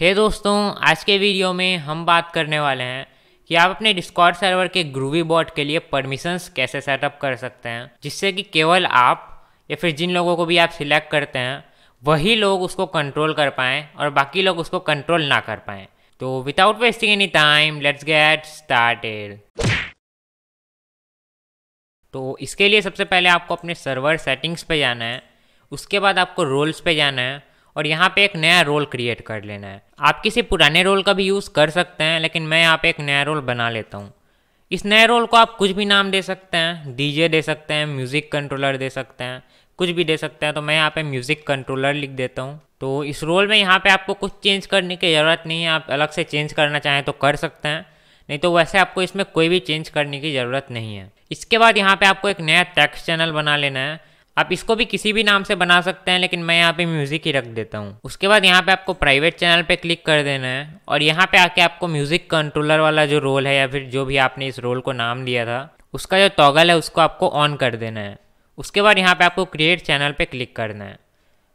हे hey दोस्तों आज के वीडियो में हम बात करने वाले हैं कि आप अपने डिस्कॉर्ड सर्वर के ग्रूवी बॉट के लिए परमिशंस कैसे सेटअप कर सकते हैं जिससे कि केवल आप या फिर जिन लोगों को भी आप सिलेक्ट करते हैं वही लोग उसको कंट्रोल कर पाएँ और बाकी लोग उसको कंट्रोल ना कर पाएँ तो without wasting any time let's get start तो इसके लिए सबसे पहले आपको अपने सर्वर सेटिंग्स पर जाना है उसके बाद आपको रोल्स पर जाना है और यहाँ पे एक नया रोल क्रिएट कर लेना है आप किसी पुराने रोल का भी यूज़ कर सकते हैं लेकिन मैं यहाँ पे एक नया रोल बना लेता हूँ इस नए रोल को आप कुछ भी नाम दे सकते हैं डीजे दे सकते हैं म्यूज़िक कंट्रोलर दे सकते हैं कुछ भी दे सकते हैं तो मैं यहाँ पे म्यूज़िक कंट्रोलर लिख देता हूँ तो इस रोल में यहाँ पे आपको कुछ चेंज करने की ज़रूरत नहीं है आप अलग से चेंज करना चाहें तो कर सकते हैं नहीं तो वैसे आपको इसमें कोई भी चेंज करने की ज़रूरत नहीं है इसके बाद यहाँ पे आपको एक नया टेक्स्ट चैनल बना लेना है आप इसको भी किसी भी नाम से बना सकते हैं लेकिन मैं यहाँ पे म्यूजिक ही रख देता हूँ उसके बाद यहाँ पे आपको प्राइवेट चैनल पे क्लिक कर देना है और यहाँ पे आके आपको म्यूजिक कंट्रोलर वाला जो रोल है या फिर जो भी आपने इस रोल को नाम दिया था उसका जो टॉगल है उसको आपको ऑन कर देना है उसके बाद यहाँ पर आपको क्रिएट चैनल पर क्लिक करना है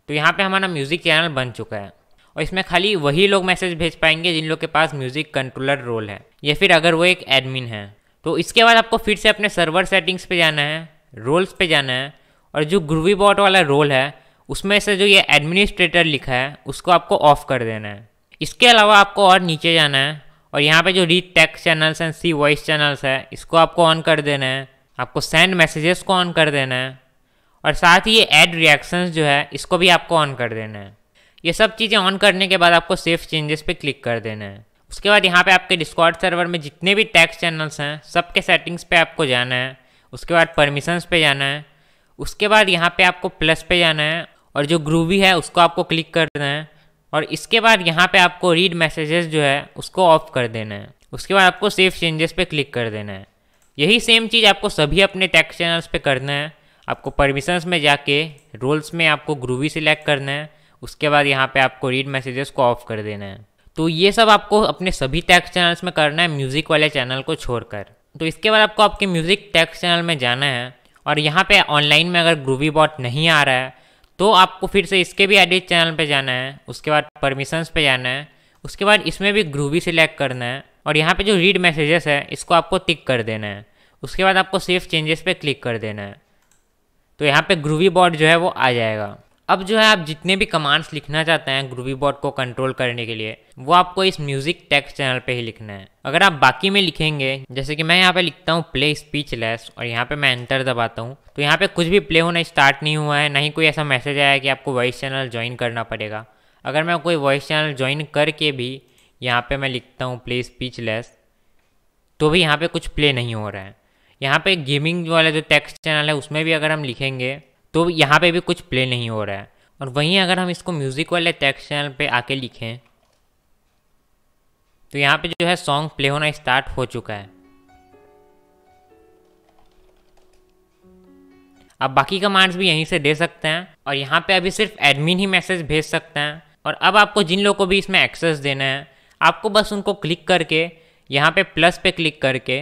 तो यहाँ पर हमारा म्यूज़िक चैनल बन चुका है और इसमें खाली वही लोग मैसेज भेज पाएंगे जिन लोग के पास म्यूज़िक कंट्रोलर रोल है या फिर अगर वो एक एडमिन है तो इसके बाद आपको फिर से अपने सर्वर सेटिंग्स पे जाना है रोल्स पे जाना है और जो ग्रूवी बॉट वाला रोल है उसमें से जो ये एडमिनिस्ट्रेटर लिखा है उसको आपको ऑफ कर देना है इसके अलावा आपको और नीचे जाना है और यहाँ पे जो read text channels and see voice channels है इसको आपको ऑन कर देना है आपको सेंड मैसेजेस को ऑन कर देना है और साथ ही ये एड रिएक्शंस जो है इसको भी आपको ऑन कर देना है ये सब चीज़ें ऑन करने के बाद आपको सेफ चेंजेस पे क्लिक कर देना है उसके बाद यहाँ पे आपके डिस्कॉर्ड सर्वर में जितने भी टैक्स चैनल्स हैं सबके सेटिंग्स पे आपको जाना है उसके बाद परमिशंस पे जाना है उसके बाद यहाँ पे आपको प्लस पे जाना है और जो ग्रूवी है उसको आपको क्लिक कर देना है और इसके बाद यहाँ पे आपको रीड मैसेजेस जो है उसको ऑफ कर देना है उसके बाद आपको सेफ चेंजेस पे क्लिक कर देना है यही सेम चीज़ आपको सभी अपने टैक्स चैनल्स पे करना है आपको परमिशंस में जाके रोल्स में आपको ग्रूवी सिलेक्ट करना है उसके बाद यहाँ पे आपको रीड मैसेजेस को ऑफ कर देना है तो ये सब आपको अपने सभी टैक्स चैनल्स में करना है म्यूज़िक वाले चैनल को छोड़कर तो इसके बाद आपको आपके म्यूज़िक टैक्स चैनल में जाना है और यहाँ पे ऑनलाइन में अगर ग्रूवी बॉट नहीं आ रहा है तो आपको फिर से इसके भी एडिट चैनल पे जाना है उसके बाद परमिशंस पे जाना है उसके बाद इसमें भी ग्रूवी सिलेक्ट करना है और यहाँ पे जो रीड मैसेजेस है इसको आपको टिक कर देना है उसके बाद आपको सेफ चेंजेस पे क्लिक कर देना है तो यहाँ पे ग्रूवी बॉट जो है वो आ जाएगा अब जो है आप जितने भी कमांड्स लिखना चाहते हैं ग्रूवी बोर्ड को कंट्रोल करने के लिए वो आपको इस म्यूजिक टेक्स्ट चैनल पे ही लिखना है अगर आप बाकी में लिखेंगे जैसे कि मैं यहाँ पे लिखता हूँ प्ले स्पीच लेस और यहाँ पे मैं एंटर दबाता हूँ तो यहाँ पे कुछ भी प्ले होना स्टार्ट नहीं हुआ है ना ही कोई ऐसा मैसेज आया कि आपको वॉइस चैनल ज्वाइन करना पड़ेगा अगर मैं कोई वॉइस चैनल ज्वाइन करके भी यहाँ पर मैं लिखता हूँ प्ले स्पीच लेस तो भी यहाँ पर कुछ प्ले नहीं हो रहा है यहाँ पर गेमिंग वाला जो टेक्स्ट चैनल है उसमें भी अगर हम लिखेंगे तो यहाँ पे भी कुछ प्ले नहीं हो रहा है और वहीं अगर हम इसको म्यूज़िक वाले टेक्स्ट चैनल पे आके लिखें तो यहाँ पे जो है सॉन्ग प्ले होना स्टार्ट हो चुका है आप बाकी कमांड्स भी यहीं से दे सकते हैं और यहाँ पे अभी सिर्फ एडमिन ही मैसेज भेज सकते हैं और अब आपको जिन लोगों को भी इसमें एक्सेस देना है आपको बस उनको क्लिक करके यहाँ पे प्लस पे क्लिक करके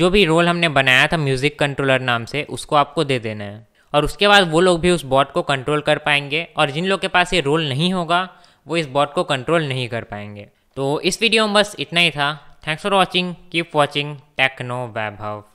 जो भी रोल हमने बनाया था म्यूज़िक कंट्रोलर नाम से उसको आपको दे देना है और उसके बाद वो लोग भी उस बॉट को कंट्रोल कर पाएंगे और जिन लोग के पास ये रोल नहीं होगा वो इस बॉट को कंट्रोल नहीं कर पाएंगे तो इस वीडियो में बस इतना ही था thanks for watching keep watching techno Vaibhav